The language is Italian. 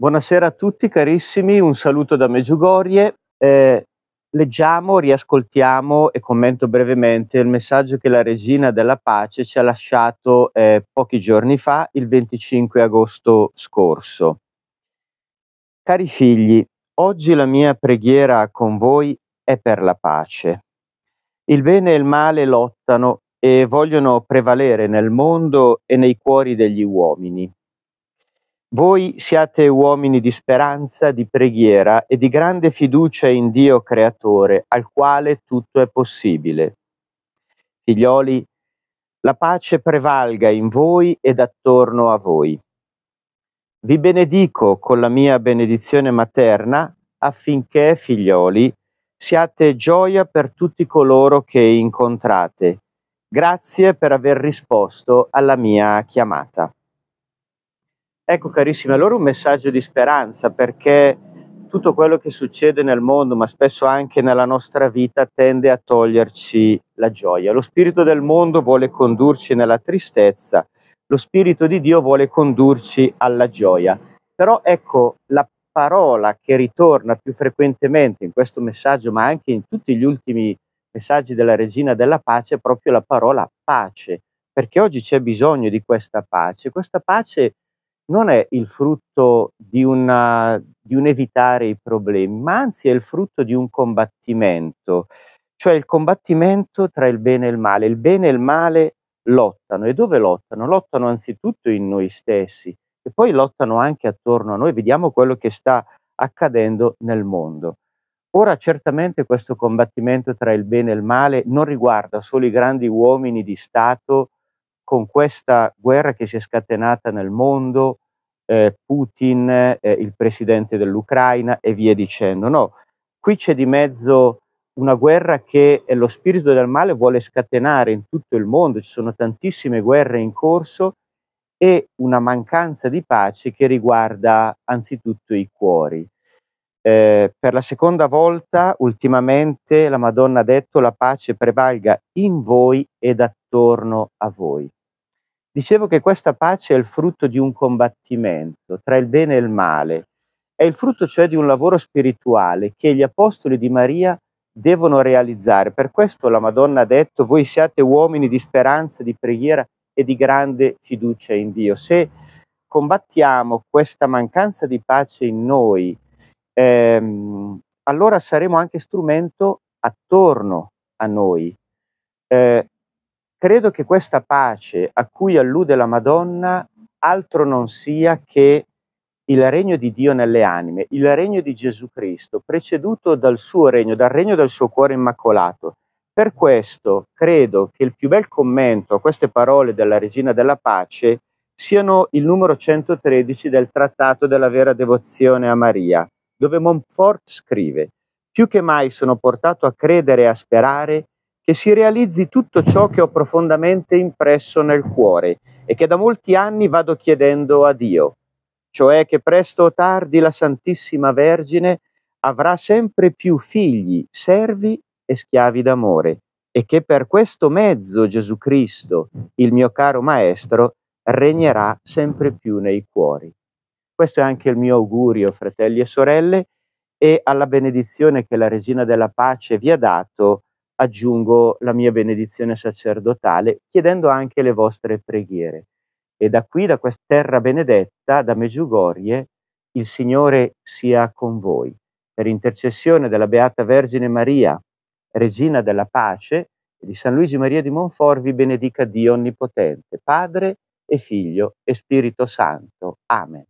Buonasera a tutti carissimi, un saluto da Meggiugorie. Eh, leggiamo, riascoltiamo e commento brevemente il messaggio che la Regina della Pace ci ha lasciato eh, pochi giorni fa, il 25 agosto scorso. Cari figli, oggi la mia preghiera con voi è per la pace. Il bene e il male lottano e vogliono prevalere nel mondo e nei cuori degli uomini. Voi siate uomini di speranza, di preghiera e di grande fiducia in Dio Creatore, al quale tutto è possibile. Figlioli, la pace prevalga in voi ed attorno a voi. Vi benedico con la mia benedizione materna affinché, figlioli, siate gioia per tutti coloro che incontrate. Grazie per aver risposto alla mia chiamata. Ecco carissimi, allora un messaggio di speranza perché tutto quello che succede nel mondo, ma spesso anche nella nostra vita, tende a toglierci la gioia. Lo spirito del mondo vuole condurci nella tristezza, lo spirito di Dio vuole condurci alla gioia. Però ecco, la parola che ritorna più frequentemente in questo messaggio, ma anche in tutti gli ultimi messaggi della Regina della Pace, è proprio la parola pace, perché oggi c'è bisogno di questa pace. Questa pace non è il frutto di, una, di un evitare i problemi, ma anzi è il frutto di un combattimento, cioè il combattimento tra il bene e il male. Il bene e il male lottano e dove lottano? Lottano anzitutto in noi stessi e poi lottano anche attorno a noi. Vediamo quello che sta accadendo nel mondo. Ora certamente questo combattimento tra il bene e il male non riguarda solo i grandi uomini di Stato con questa guerra che si è scatenata nel mondo eh, Putin, eh, il presidente dell'Ucraina e via dicendo. No, qui c'è di mezzo una guerra che eh, lo spirito del male vuole scatenare in tutto il mondo, ci sono tantissime guerre in corso e una mancanza di pace che riguarda anzitutto i cuori. Eh, per la seconda volta ultimamente la Madonna ha detto la pace prevalga in voi ed attorno a voi. Dicevo che questa pace è il frutto di un combattimento tra il bene e il male, è il frutto cioè di un lavoro spirituale che gli apostoli di Maria devono realizzare. Per questo la Madonna ha detto, voi siate uomini di speranza, di preghiera e di grande fiducia in Dio. Se combattiamo questa mancanza di pace in noi, ehm, allora saremo anche strumento attorno a noi. Eh, credo che questa pace a cui allude la Madonna altro non sia che il regno di Dio nelle anime, il regno di Gesù Cristo, preceduto dal suo regno, dal regno del suo cuore immacolato. Per questo credo che il più bel commento a queste parole della Regina della Pace siano il numero 113 del Trattato della vera devozione a Maria, dove Montfort scrive, più che mai sono portato a credere e a sperare che si realizzi tutto ciò che ho profondamente impresso nel cuore e che da molti anni vado chiedendo a Dio, cioè che presto o tardi la Santissima Vergine avrà sempre più figli, servi e schiavi d'amore, e che per questo mezzo Gesù Cristo, il mio caro Maestro, regnerà sempre più nei cuori. Questo è anche il mio augurio, fratelli e sorelle, e alla benedizione che la Regina della Pace vi ha dato, aggiungo la mia benedizione sacerdotale, chiedendo anche le vostre preghiere. E da qui, da questa terra benedetta, da Meggiugorie, il Signore sia con voi. Per intercessione della Beata Vergine Maria, Regina della Pace, e di San Luigi Maria di Monfort, vi benedica Dio Onnipotente, Padre e Figlio e Spirito Santo. Amen.